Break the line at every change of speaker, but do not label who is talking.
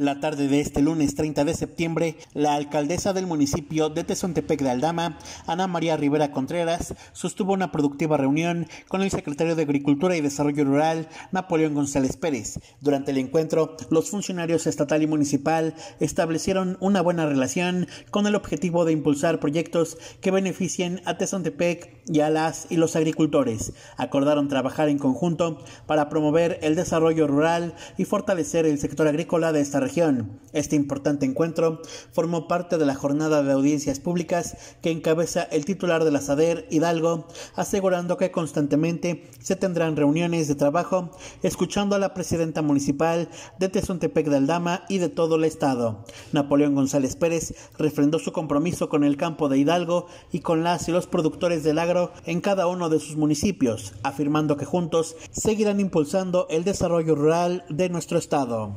La tarde de este lunes 30 de septiembre, la alcaldesa del municipio de Tezontepec de Aldama, Ana María Rivera Contreras, sostuvo una productiva reunión con el secretario de Agricultura y Desarrollo Rural, Napoleón González Pérez. Durante el encuentro, los funcionarios estatal y municipal establecieron una buena relación con el objetivo de impulsar proyectos que beneficien a Tezontepec y a las y los agricultores. Acordaron trabajar en conjunto para promover el desarrollo rural y fortalecer el sector agrícola de esta región región. Este importante encuentro formó parte de la jornada de audiencias públicas que encabeza el titular de la SADER, Hidalgo, asegurando que constantemente se tendrán reuniones de trabajo, escuchando a la presidenta municipal de Tezontepec de Aldama y de todo el estado. Napoleón González Pérez refrendó su compromiso con el campo de Hidalgo y con las y los productores del agro en cada uno de sus municipios, afirmando que juntos seguirán impulsando el desarrollo rural de nuestro estado.